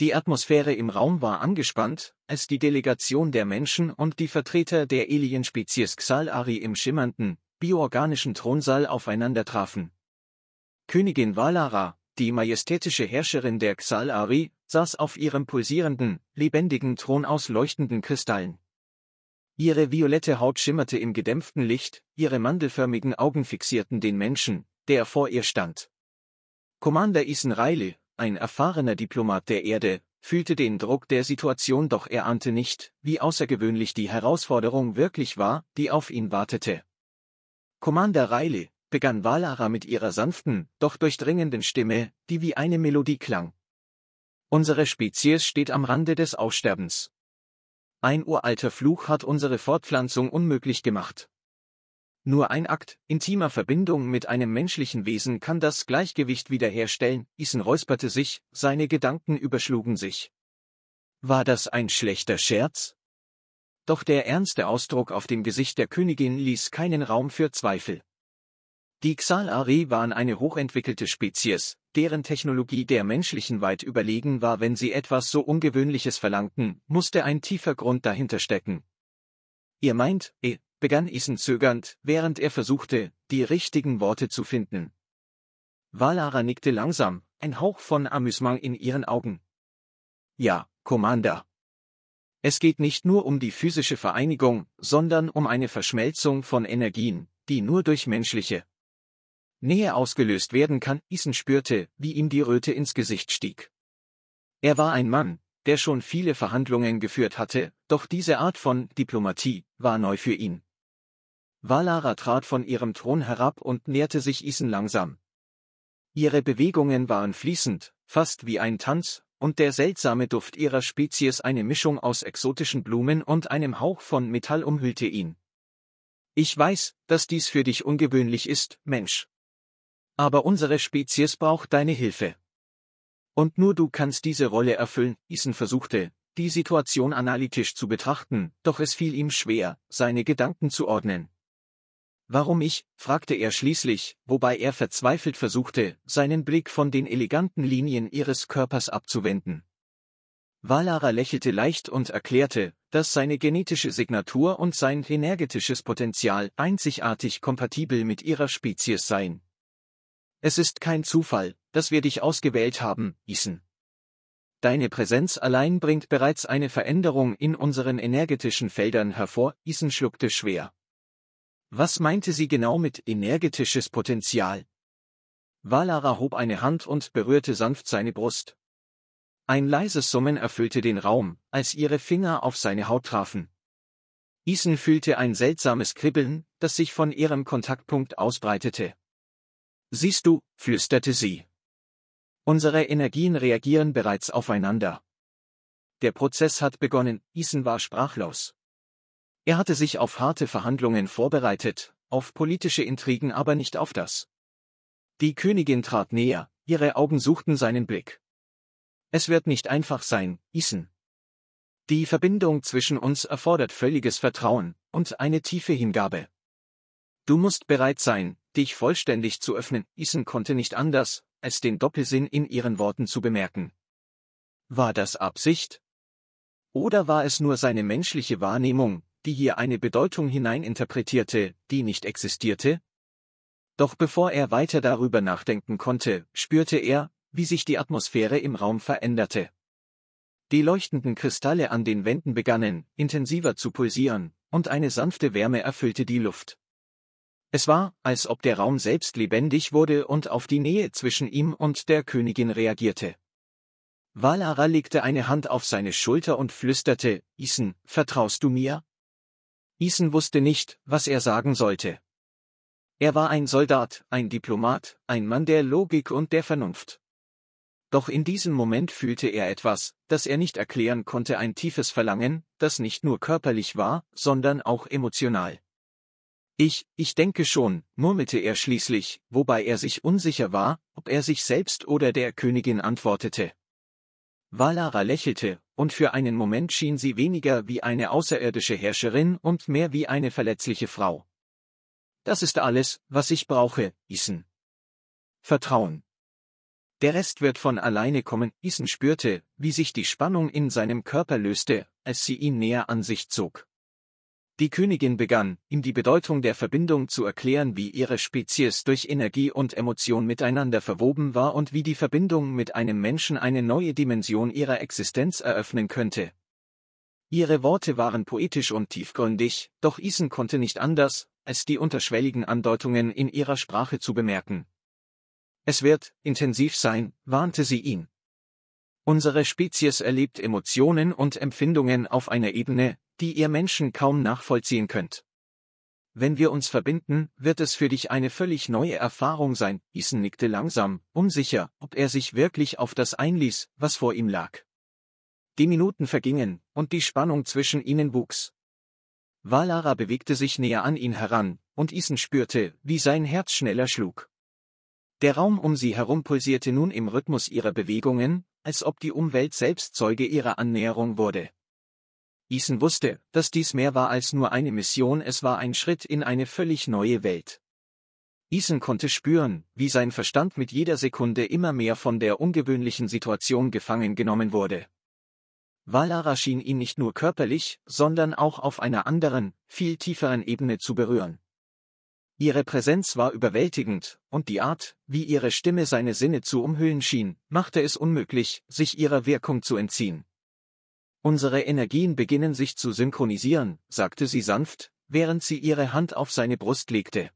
Die Atmosphäre im Raum war angespannt, als die Delegation der Menschen und die Vertreter der Alienspezies Xalari im schimmernden, bioorganischen Thronsaal aufeinander trafen. Königin Valara, die majestätische Herrscherin der Xalari, saß auf ihrem pulsierenden, lebendigen Thron aus leuchtenden Kristallen. Ihre violette Haut schimmerte im gedämpften Licht, ihre mandelförmigen Augen fixierten den Menschen, der vor ihr stand. Commander Isen Reilly, ein erfahrener Diplomat der Erde, fühlte den Druck der Situation doch er ahnte nicht, wie außergewöhnlich die Herausforderung wirklich war, die auf ihn wartete. Commander Riley, begann Valara mit ihrer sanften, doch durchdringenden Stimme, die wie eine Melodie klang. Unsere Spezies steht am Rande des Aussterbens. Ein uralter Fluch hat unsere Fortpflanzung unmöglich gemacht. Nur ein Akt intimer Verbindung mit einem menschlichen Wesen kann das Gleichgewicht wiederherstellen. Isen räusperte sich, seine Gedanken überschlugen sich. War das ein schlechter Scherz? Doch der ernste Ausdruck auf dem Gesicht der Königin ließ keinen Raum für Zweifel. Die xal Xalari waren eine hochentwickelte Spezies, deren Technologie der menschlichen weit überlegen war, wenn sie etwas so Ungewöhnliches verlangten, musste ein tiefer Grund dahinter stecken. Ihr meint, eh, begann Isen zögernd, während er versuchte, die richtigen Worte zu finden. Valara nickte langsam, ein Hauch von Amüsement in ihren Augen. Ja, Commander. Es geht nicht nur um die physische Vereinigung, sondern um eine Verschmelzung von Energien, die nur durch menschliche Nähe ausgelöst werden kann. Isen spürte, wie ihm die Röte ins Gesicht stieg. Er war ein Mann, der schon viele Verhandlungen geführt hatte, doch diese Art von Diplomatie war neu für ihn. Valara trat von ihrem Thron herab und näherte sich Isen langsam. Ihre Bewegungen waren fließend, fast wie ein Tanz, und der seltsame Duft ihrer Spezies eine Mischung aus exotischen Blumen und einem Hauch von Metall umhüllte ihn. Ich weiß, dass dies für dich ungewöhnlich ist, Mensch. Aber unsere Spezies braucht deine Hilfe. Und nur du kannst diese Rolle erfüllen, Isen versuchte, die Situation analytisch zu betrachten, doch es fiel ihm schwer, seine Gedanken zu ordnen. Warum ich? fragte er schließlich, wobei er verzweifelt versuchte, seinen Blick von den eleganten Linien ihres Körpers abzuwenden. Valara lächelte leicht und erklärte, dass seine genetische Signatur und sein energetisches Potenzial einzigartig kompatibel mit ihrer Spezies seien. Es ist kein Zufall, dass wir dich ausgewählt haben, Isen. Deine Präsenz allein bringt bereits eine Veränderung in unseren energetischen Feldern hervor, Isen schluckte schwer. Was meinte sie genau mit energetisches Potenzial? Valara hob eine Hand und berührte sanft seine Brust. Ein leises Summen erfüllte den Raum, als ihre Finger auf seine Haut trafen. Isen fühlte ein seltsames Kribbeln, das sich von ihrem Kontaktpunkt ausbreitete. Siehst du, flüsterte sie. Unsere Energien reagieren bereits aufeinander. Der Prozess hat begonnen, Isen war sprachlos. Er hatte sich auf harte Verhandlungen vorbereitet, auf politische Intrigen aber nicht auf das. Die Königin trat näher, ihre Augen suchten seinen Blick. Es wird nicht einfach sein, Isen. Die Verbindung zwischen uns erfordert völliges Vertrauen und eine tiefe Hingabe. Du musst bereit sein, dich vollständig zu öffnen. Isen konnte nicht anders, als den Doppelsinn in ihren Worten zu bemerken. War das Absicht? Oder war es nur seine menschliche Wahrnehmung, die hier eine Bedeutung hineininterpretierte, die nicht existierte? Doch bevor er weiter darüber nachdenken konnte, spürte er, wie sich die Atmosphäre im Raum veränderte. Die leuchtenden Kristalle an den Wänden begannen, intensiver zu pulsieren, und eine sanfte Wärme erfüllte die Luft. Es war, als ob der Raum selbst lebendig wurde und auf die Nähe zwischen ihm und der Königin reagierte. Valara legte eine Hand auf seine Schulter und flüsterte, Isen, vertraust du mir? Eason wusste nicht, was er sagen sollte. Er war ein Soldat, ein Diplomat, ein Mann der Logik und der Vernunft. Doch in diesem Moment fühlte er etwas, das er nicht erklären konnte, ein tiefes Verlangen, das nicht nur körperlich war, sondern auch emotional. Ich, ich denke schon, murmelte er schließlich, wobei er sich unsicher war, ob er sich selbst oder der Königin antwortete. Valara lächelte, und für einen Moment schien sie weniger wie eine außerirdische Herrscherin und mehr wie eine verletzliche Frau. Das ist alles, was ich brauche, Isen. Vertrauen. Der Rest wird von alleine kommen, Isen spürte, wie sich die Spannung in seinem Körper löste, als sie ihn näher an sich zog. Die Königin begann, ihm die Bedeutung der Verbindung zu erklären, wie ihre Spezies durch Energie und Emotion miteinander verwoben war und wie die Verbindung mit einem Menschen eine neue Dimension ihrer Existenz eröffnen könnte. Ihre Worte waren poetisch und tiefgründig, doch Isen konnte nicht anders, als die unterschwelligen Andeutungen in ihrer Sprache zu bemerken. Es wird intensiv sein, warnte sie ihn. Unsere Spezies erlebt Emotionen und Empfindungen auf einer Ebene, die ihr Menschen kaum nachvollziehen könnt. Wenn wir uns verbinden, wird es für dich eine völlig neue Erfahrung sein. Isen nickte langsam, unsicher, ob er sich wirklich auf das einließ, was vor ihm lag. Die Minuten vergingen, und die Spannung zwischen ihnen wuchs. Valara bewegte sich näher an ihn heran, und Isen spürte, wie sein Herz schneller schlug. Der Raum um sie herum pulsierte nun im Rhythmus ihrer Bewegungen, als ob die Umwelt selbst Zeuge ihrer Annäherung wurde. Eason wusste, dass dies mehr war als nur eine Mission, es war ein Schritt in eine völlig neue Welt. Eason konnte spüren, wie sein Verstand mit jeder Sekunde immer mehr von der ungewöhnlichen Situation gefangen genommen wurde. Valara schien ihn nicht nur körperlich, sondern auch auf einer anderen, viel tieferen Ebene zu berühren. Ihre Präsenz war überwältigend, und die Art, wie ihre Stimme seine Sinne zu umhüllen schien, machte es unmöglich, sich ihrer Wirkung zu entziehen. Unsere Energien beginnen sich zu synchronisieren, sagte sie sanft, während sie ihre Hand auf seine Brust legte.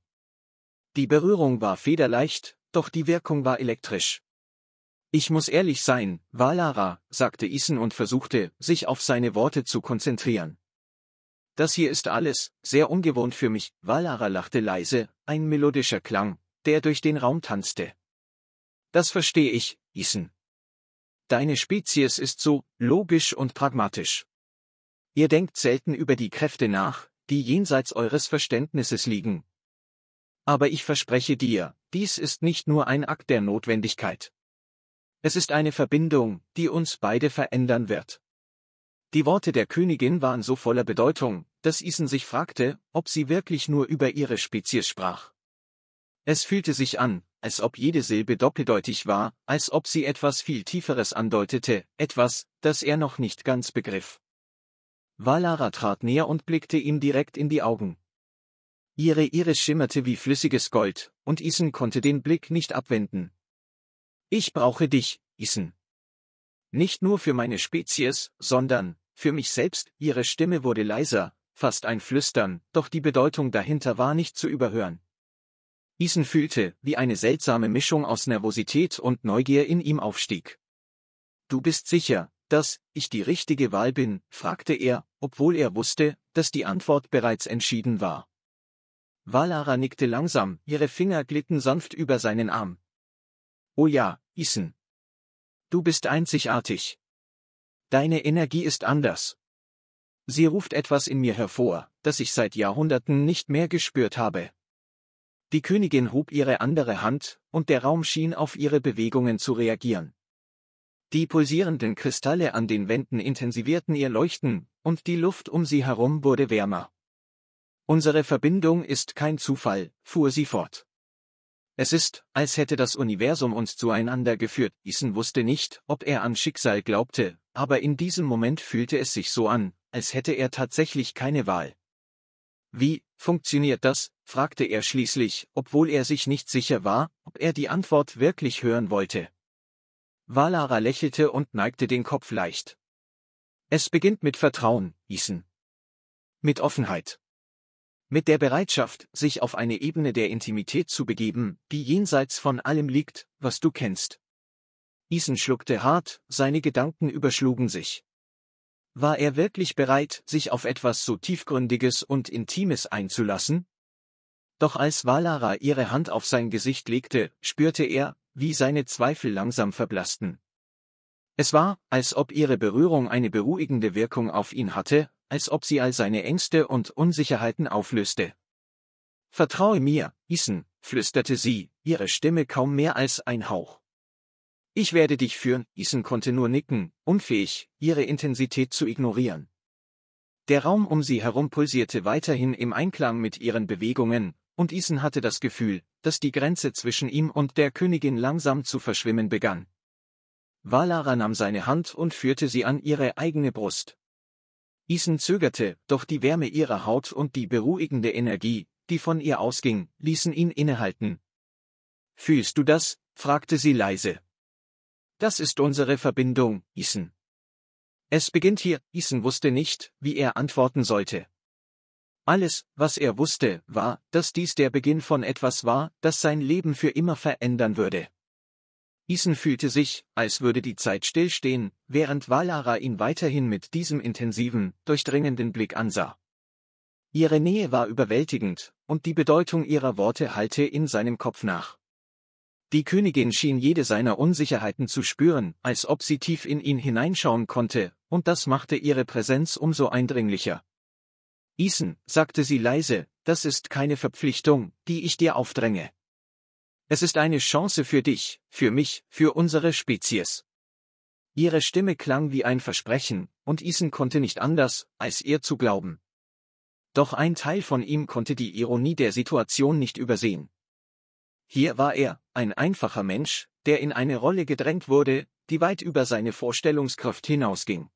Die Berührung war federleicht, doch die Wirkung war elektrisch. Ich muss ehrlich sein, Valara, sagte Isen und versuchte, sich auf seine Worte zu konzentrieren. Das hier ist alles, sehr ungewohnt für mich, Valara lachte leise, ein melodischer Klang, der durch den Raum tanzte. Das verstehe ich, Isen. Deine Spezies ist so logisch und pragmatisch. Ihr denkt selten über die Kräfte nach, die jenseits eures Verständnisses liegen. Aber ich verspreche dir, dies ist nicht nur ein Akt der Notwendigkeit. Es ist eine Verbindung, die uns beide verändern wird. Die Worte der Königin waren so voller Bedeutung, dass Isen sich fragte, ob sie wirklich nur über ihre Spezies sprach. Es fühlte sich an, als ob jede Silbe doppeldeutig war, als ob sie etwas viel Tieferes andeutete, etwas, das er noch nicht ganz begriff. Valara trat näher und blickte ihm direkt in die Augen. Ihre Iris schimmerte wie flüssiges Gold, und Isen konnte den Blick nicht abwenden. Ich brauche dich, Isen. Nicht nur für meine Spezies, sondern, für mich selbst, ihre Stimme wurde leiser, fast ein Flüstern, doch die Bedeutung dahinter war nicht zu überhören. Eason fühlte, wie eine seltsame Mischung aus Nervosität und Neugier in ihm aufstieg. Du bist sicher, dass ich die richtige Wahl bin, fragte er, obwohl er wusste, dass die Antwort bereits entschieden war. Valara nickte langsam, ihre Finger glitten sanft über seinen Arm. Oh ja, Isen. Du bist einzigartig. Deine Energie ist anders. Sie ruft etwas in mir hervor, das ich seit Jahrhunderten nicht mehr gespürt habe. Die Königin hob ihre andere Hand, und der Raum schien auf ihre Bewegungen zu reagieren. Die pulsierenden Kristalle an den Wänden intensivierten ihr Leuchten, und die Luft um sie herum wurde wärmer. Unsere Verbindung ist kein Zufall, fuhr sie fort. Es ist, als hätte das Universum uns zueinander geführt. Isen wusste nicht, ob er an Schicksal glaubte, aber in diesem Moment fühlte es sich so an, als hätte er tatsächlich keine Wahl. Wie, Funktioniert das? fragte er schließlich, obwohl er sich nicht sicher war, ob er die Antwort wirklich hören wollte. Valara lächelte und neigte den Kopf leicht. Es beginnt mit Vertrauen, Isen. Mit Offenheit. Mit der Bereitschaft, sich auf eine Ebene der Intimität zu begeben, die jenseits von allem liegt, was du kennst. Isen schluckte hart, seine Gedanken überschlugen sich. War er wirklich bereit, sich auf etwas so Tiefgründiges und Intimes einzulassen? Doch als Valara ihre Hand auf sein Gesicht legte, spürte er, wie seine Zweifel langsam verblassten. Es war, als ob ihre Berührung eine beruhigende Wirkung auf ihn hatte, als ob sie all seine Ängste und Unsicherheiten auflöste. Vertraue mir, Isen, flüsterte sie, ihre Stimme kaum mehr als ein Hauch. Ich werde dich führen, Isen konnte nur nicken, unfähig, ihre Intensität zu ignorieren. Der Raum um sie herum pulsierte weiterhin im Einklang mit ihren Bewegungen, und Isen hatte das Gefühl, dass die Grenze zwischen ihm und der Königin langsam zu verschwimmen begann. Valara nahm seine Hand und führte sie an ihre eigene Brust. Isen zögerte, doch die Wärme ihrer Haut und die beruhigende Energie, die von ihr ausging, ließen ihn innehalten. Fühlst du das? fragte sie leise. Das ist unsere Verbindung, Isen. Es beginnt hier, Isen wusste nicht, wie er antworten sollte. Alles, was er wusste, war, dass dies der Beginn von etwas war, das sein Leben für immer verändern würde. Isen fühlte sich, als würde die Zeit stillstehen, während Valara ihn weiterhin mit diesem intensiven, durchdringenden Blick ansah. Ihre Nähe war überwältigend, und die Bedeutung ihrer Worte hallte in seinem Kopf nach. Die Königin schien jede seiner Unsicherheiten zu spüren, als ob sie tief in ihn hineinschauen konnte, und das machte ihre Präsenz umso eindringlicher. Isen, sagte sie leise, das ist keine Verpflichtung, die ich dir aufdränge. Es ist eine Chance für dich, für mich, für unsere Spezies. Ihre Stimme klang wie ein Versprechen, und Isen konnte nicht anders, als ihr zu glauben. Doch ein Teil von ihm konnte die Ironie der Situation nicht übersehen. Hier war er, ein einfacher Mensch, der in eine Rolle gedrängt wurde, die weit über seine Vorstellungskraft hinausging.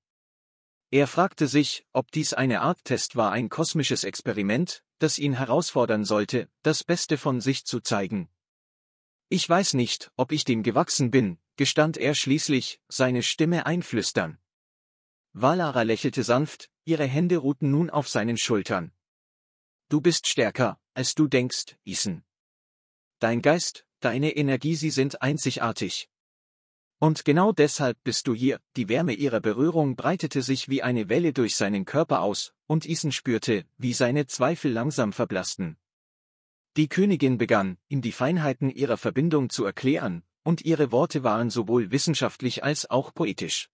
Er fragte sich, ob dies eine Art Test war, ein kosmisches Experiment, das ihn herausfordern sollte, das Beste von sich zu zeigen. Ich weiß nicht, ob ich dem gewachsen bin, gestand er schließlich, seine Stimme einflüstern. Valara lächelte sanft, ihre Hände ruhten nun auf seinen Schultern. Du bist stärker, als du denkst, Isen dein Geist, deine Energie, sie sind einzigartig. Und genau deshalb bist du hier, die Wärme ihrer Berührung breitete sich wie eine Welle durch seinen Körper aus, und Isen spürte, wie seine Zweifel langsam verblassten. Die Königin begann, ihm die Feinheiten ihrer Verbindung zu erklären, und ihre Worte waren sowohl wissenschaftlich als auch poetisch.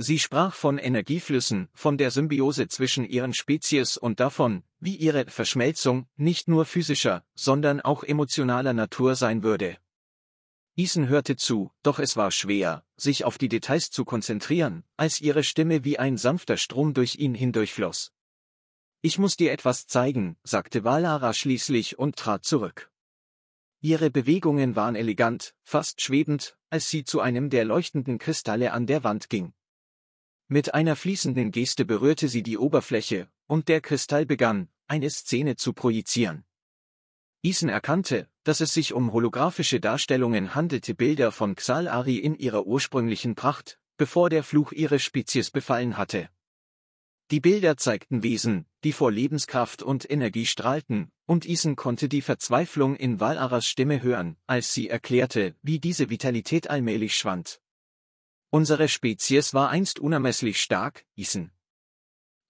Sie sprach von Energieflüssen, von der Symbiose zwischen ihren Spezies und davon, wie ihre Verschmelzung nicht nur physischer, sondern auch emotionaler Natur sein würde. Isen hörte zu, doch es war schwer, sich auf die Details zu konzentrieren, als ihre Stimme wie ein sanfter Strom durch ihn hindurchfloss. Ich muss dir etwas zeigen, sagte Valara schließlich und trat zurück. Ihre Bewegungen waren elegant, fast schwebend, als sie zu einem der leuchtenden Kristalle an der Wand ging. Mit einer fließenden Geste berührte sie die Oberfläche, und der Kristall begann, eine Szene zu projizieren. Eason erkannte, dass es sich um holographische Darstellungen handelte Bilder von Xalari in ihrer ursprünglichen Pracht, bevor der Fluch ihre Spezies befallen hatte. Die Bilder zeigten Wesen, die vor Lebenskraft und Energie strahlten, und Eason konnte die Verzweiflung in Valaras Stimme hören, als sie erklärte, wie diese Vitalität allmählich schwand. Unsere Spezies war einst unermesslich stark, Eason,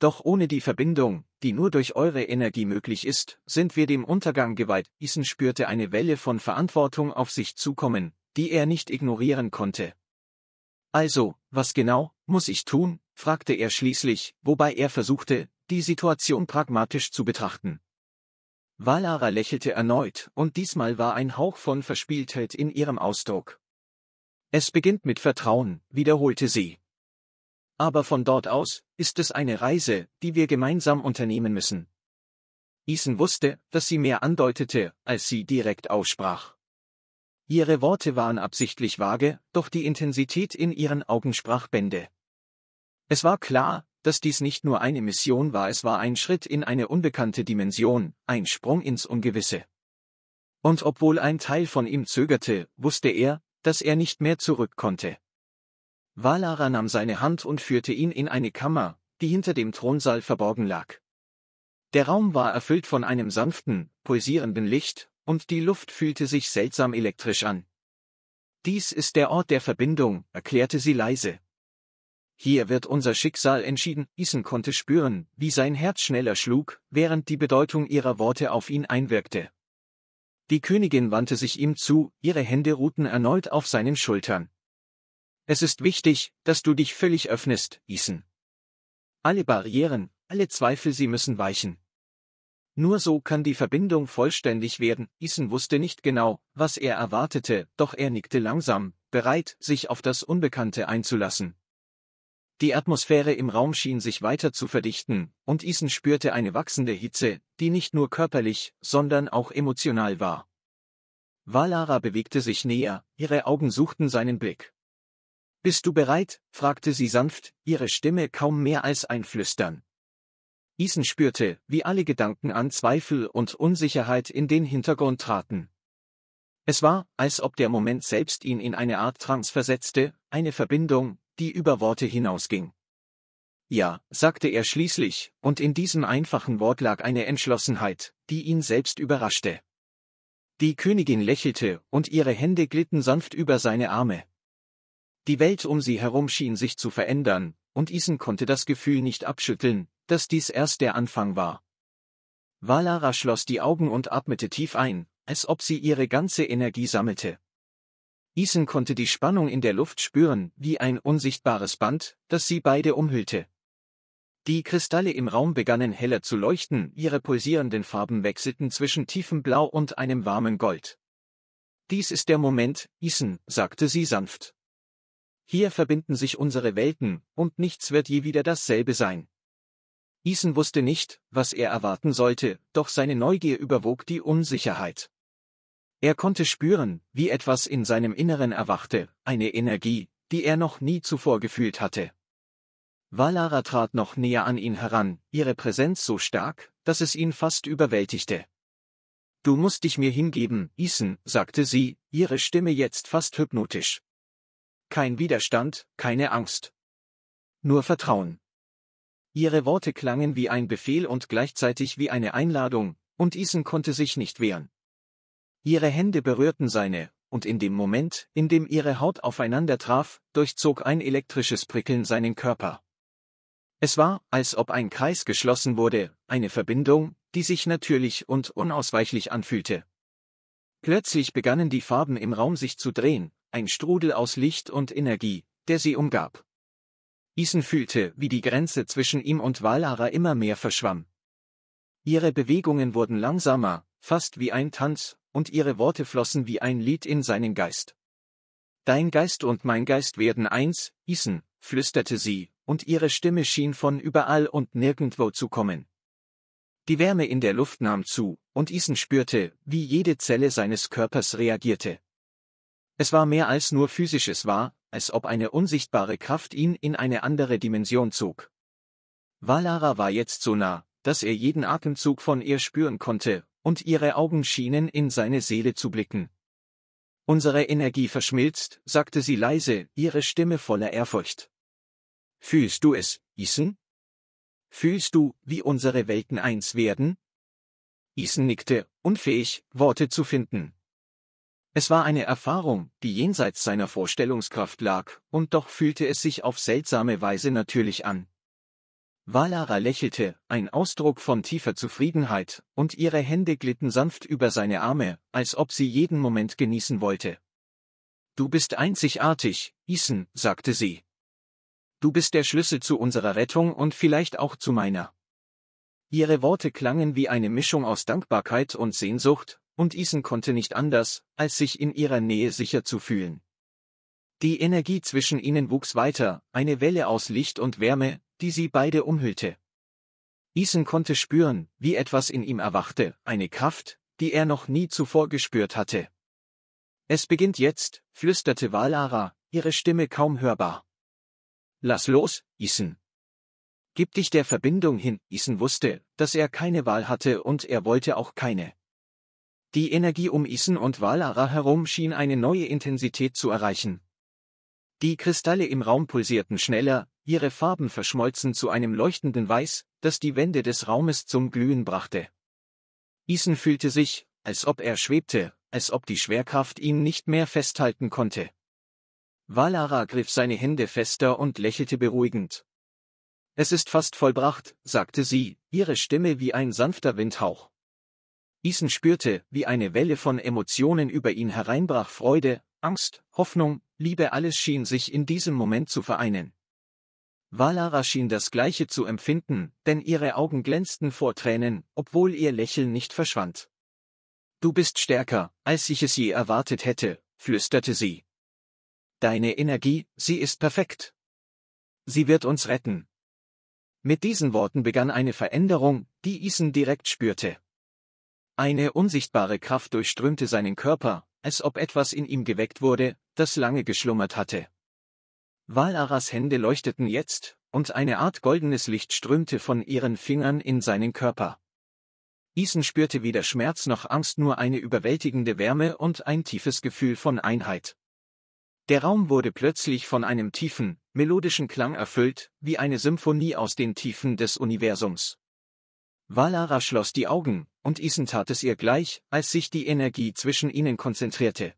doch ohne die Verbindung, die nur durch eure Energie möglich ist, sind wir dem Untergang geweiht. Isen spürte eine Welle von Verantwortung auf sich zukommen, die er nicht ignorieren konnte. Also, was genau, muss ich tun? fragte er schließlich, wobei er versuchte, die Situation pragmatisch zu betrachten. Valara lächelte erneut, und diesmal war ein Hauch von Verspieltheit in ihrem Ausdruck. Es beginnt mit Vertrauen, wiederholte sie. Aber von dort aus ist es eine Reise, die wir gemeinsam unternehmen müssen. Isen wusste, dass sie mehr andeutete, als sie direkt aussprach. Ihre Worte waren absichtlich vage, doch die Intensität in ihren Augen sprach Bände. Es war klar, dass dies nicht nur eine Mission war, es war ein Schritt in eine unbekannte Dimension, ein Sprung ins Ungewisse. Und obwohl ein Teil von ihm zögerte, wusste er, dass er nicht mehr zurück konnte. Valara nahm seine Hand und führte ihn in eine Kammer, die hinter dem Thronsaal verborgen lag. Der Raum war erfüllt von einem sanften, pulsierenden Licht, und die Luft fühlte sich seltsam elektrisch an. Dies ist der Ort der Verbindung, erklärte sie leise. Hier wird unser Schicksal entschieden. Isen konnte spüren, wie sein Herz schneller schlug, während die Bedeutung ihrer Worte auf ihn einwirkte. Die Königin wandte sich ihm zu, ihre Hände ruhten erneut auf seinen Schultern. Es ist wichtig, dass du dich völlig öffnest, Isen. Alle Barrieren, alle Zweifel, sie müssen weichen. Nur so kann die Verbindung vollständig werden. Isen wusste nicht genau, was er erwartete, doch er nickte langsam, bereit, sich auf das Unbekannte einzulassen. Die Atmosphäre im Raum schien sich weiter zu verdichten, und Isen spürte eine wachsende Hitze, die nicht nur körperlich, sondern auch emotional war. Valara bewegte sich näher, ihre Augen suchten seinen Blick. Bist du bereit? fragte sie sanft, ihre Stimme kaum mehr als ein Flüstern. Isen spürte, wie alle Gedanken an Zweifel und Unsicherheit in den Hintergrund traten. Es war, als ob der Moment selbst ihn in eine Art Trance versetzte, eine Verbindung, die über Worte hinausging. Ja, sagte er schließlich, und in diesem einfachen Wort lag eine Entschlossenheit, die ihn selbst überraschte. Die Königin lächelte, und ihre Hände glitten sanft über seine Arme. Die Welt um sie herum schien sich zu verändern, und Isen konnte das Gefühl nicht abschütteln, dass dies erst der Anfang war. Valara schloss die Augen und atmete tief ein, als ob sie ihre ganze Energie sammelte. Isen konnte die Spannung in der Luft spüren, wie ein unsichtbares Band, das sie beide umhüllte. Die Kristalle im Raum begannen heller zu leuchten, ihre pulsierenden Farben wechselten zwischen tiefem Blau und einem warmen Gold. Dies ist der Moment, Isen, sagte sie sanft. Hier verbinden sich unsere Welten, und nichts wird je wieder dasselbe sein. Isen wusste nicht, was er erwarten sollte, doch seine Neugier überwog die Unsicherheit. Er konnte spüren, wie etwas in seinem Inneren erwachte, eine Energie, die er noch nie zuvor gefühlt hatte. Valara trat noch näher an ihn heran, ihre Präsenz so stark, dass es ihn fast überwältigte. Du musst dich mir hingeben, Isen, sagte sie, ihre Stimme jetzt fast hypnotisch. Kein Widerstand, keine Angst. Nur Vertrauen. Ihre Worte klangen wie ein Befehl und gleichzeitig wie eine Einladung, und Isen konnte sich nicht wehren. Ihre Hände berührten seine, und in dem Moment, in dem ihre Haut aufeinander traf, durchzog ein elektrisches Prickeln seinen Körper. Es war, als ob ein Kreis geschlossen wurde, eine Verbindung, die sich natürlich und unausweichlich anfühlte. Plötzlich begannen die Farben im Raum sich zu drehen, ein Strudel aus Licht und Energie, der sie umgab. Isen fühlte, wie die Grenze zwischen ihm und Valara immer mehr verschwamm. Ihre Bewegungen wurden langsamer, fast wie ein Tanz, und ihre Worte flossen wie ein Lied in seinen Geist. Dein Geist und mein Geist werden eins, Isen, flüsterte sie, und ihre Stimme schien von überall und nirgendwo zu kommen. Die Wärme in der Luft nahm zu, und Isen spürte, wie jede Zelle seines Körpers reagierte. Es war mehr als nur physisches war, als ob eine unsichtbare Kraft ihn in eine andere Dimension zog. Valara war jetzt so nah, dass er jeden Atemzug von ihr spüren konnte, und ihre Augen schienen in seine Seele zu blicken. Unsere Energie verschmilzt, sagte sie leise, ihre Stimme voller Ehrfurcht. Fühlst du es, Isen? Fühlst du, wie unsere Welten eins werden? Isen nickte, unfähig, Worte zu finden. Es war eine Erfahrung, die jenseits seiner Vorstellungskraft lag, und doch fühlte es sich auf seltsame Weise natürlich an. Valara lächelte, ein Ausdruck von tiefer Zufriedenheit, und ihre Hände glitten sanft über seine Arme, als ob sie jeden Moment genießen wollte. Du bist einzigartig, Isen, sagte sie. Du bist der Schlüssel zu unserer Rettung und vielleicht auch zu meiner. Ihre Worte klangen wie eine Mischung aus Dankbarkeit und Sehnsucht, und Isen konnte nicht anders, als sich in ihrer Nähe sicher zu fühlen. Die Energie zwischen ihnen wuchs weiter, eine Welle aus Licht und Wärme, die sie beide umhüllte. Isen konnte spüren, wie etwas in ihm erwachte, eine Kraft, die er noch nie zuvor gespürt hatte. Es beginnt jetzt, flüsterte Valara, ihre Stimme kaum hörbar. Lass los, Isen. Gib dich der Verbindung hin, Isen wusste, dass er keine Wahl hatte und er wollte auch keine. Die Energie um Isen und Valara herum schien eine neue Intensität zu erreichen. Die Kristalle im Raum pulsierten schneller, ihre Farben verschmolzen zu einem leuchtenden Weiß, das die Wände des Raumes zum Glühen brachte. Isen fühlte sich, als ob er schwebte, als ob die Schwerkraft ihn nicht mehr festhalten konnte. Valara griff seine Hände fester und lächelte beruhigend. Es ist fast vollbracht, sagte sie, ihre Stimme wie ein sanfter Windhauch. Isen spürte, wie eine Welle von Emotionen über ihn hereinbrach. Freude, Angst, Hoffnung, Liebe, alles schien sich in diesem Moment zu vereinen. Valara schien das Gleiche zu empfinden, denn ihre Augen glänzten vor Tränen, obwohl ihr Lächeln nicht verschwand. Du bist stärker, als ich es je erwartet hätte, flüsterte sie. Deine Energie, sie ist perfekt. Sie wird uns retten. Mit diesen Worten begann eine Veränderung, die Isen direkt spürte. Eine unsichtbare Kraft durchströmte seinen Körper, als ob etwas in ihm geweckt wurde, das lange geschlummert hatte. Valaras Hände leuchteten jetzt, und eine Art goldenes Licht strömte von ihren Fingern in seinen Körper. Isen spürte weder Schmerz noch Angst, nur eine überwältigende Wärme und ein tiefes Gefühl von Einheit. Der Raum wurde plötzlich von einem tiefen, melodischen Klang erfüllt, wie eine Symphonie aus den Tiefen des Universums. Valara schloss die Augen, und Isen tat es ihr gleich, als sich die Energie zwischen ihnen konzentrierte.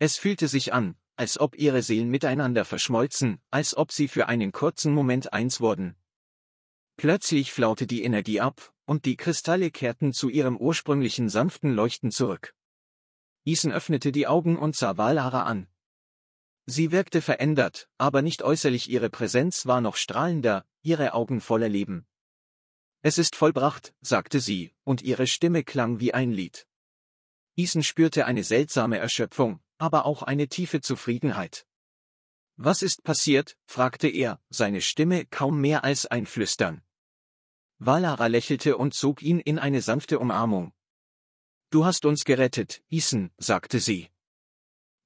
Es fühlte sich an, als ob ihre Seelen miteinander verschmolzen, als ob sie für einen kurzen Moment eins wurden. Plötzlich flaute die Energie ab, und die Kristalle kehrten zu ihrem ursprünglichen sanften Leuchten zurück. Isen öffnete die Augen und sah Valara an. Sie wirkte verändert, aber nicht äußerlich ihre Präsenz war noch strahlender, ihre Augen voller Leben. Es ist vollbracht, sagte sie, und ihre Stimme klang wie ein Lied. Isen spürte eine seltsame Erschöpfung, aber auch eine tiefe Zufriedenheit. Was ist passiert? fragte er, seine Stimme kaum mehr als ein Flüstern. Valara lächelte und zog ihn in eine sanfte Umarmung. Du hast uns gerettet, Isen, sagte sie.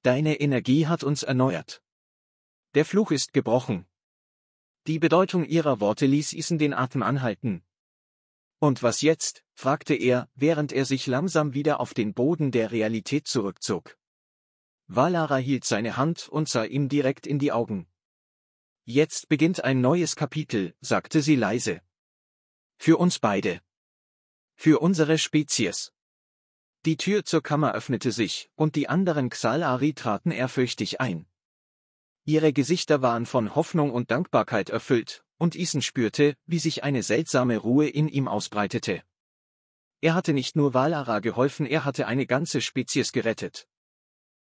Deine Energie hat uns erneuert. Der Fluch ist gebrochen. Die Bedeutung ihrer Worte ließ Isen den Atem anhalten, und was jetzt? fragte er, während er sich langsam wieder auf den Boden der Realität zurückzog. Valara hielt seine Hand und sah ihm direkt in die Augen. Jetzt beginnt ein neues Kapitel, sagte sie leise. Für uns beide. Für unsere Spezies. Die Tür zur Kammer öffnete sich, und die anderen Xalari traten ehrfürchtig ein. Ihre Gesichter waren von Hoffnung und Dankbarkeit erfüllt, und Isen spürte, wie sich eine seltsame Ruhe in ihm ausbreitete. Er hatte nicht nur Valara geholfen, er hatte eine ganze Spezies gerettet.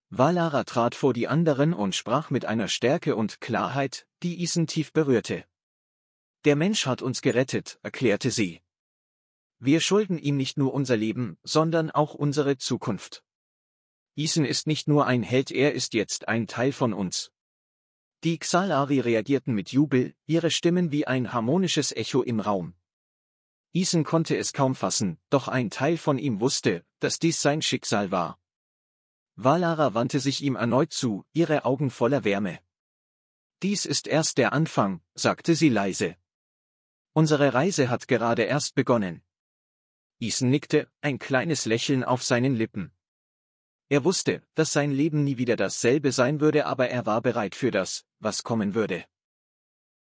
Valara trat vor die anderen und sprach mit einer Stärke und Klarheit, die Isen tief berührte. Der Mensch hat uns gerettet, erklärte sie. Wir schulden ihm nicht nur unser Leben, sondern auch unsere Zukunft. Isen ist nicht nur ein Held, er ist jetzt ein Teil von uns. Die Xalari reagierten mit Jubel, ihre Stimmen wie ein harmonisches Echo im Raum. Isen konnte es kaum fassen, doch ein Teil von ihm wusste, dass dies sein Schicksal war. Valara wandte sich ihm erneut zu, ihre Augen voller Wärme. Dies ist erst der Anfang, sagte sie leise. Unsere Reise hat gerade erst begonnen. Isen nickte, ein kleines Lächeln auf seinen Lippen. Er wusste, dass sein Leben nie wieder dasselbe sein würde, aber er war bereit für das, was kommen würde.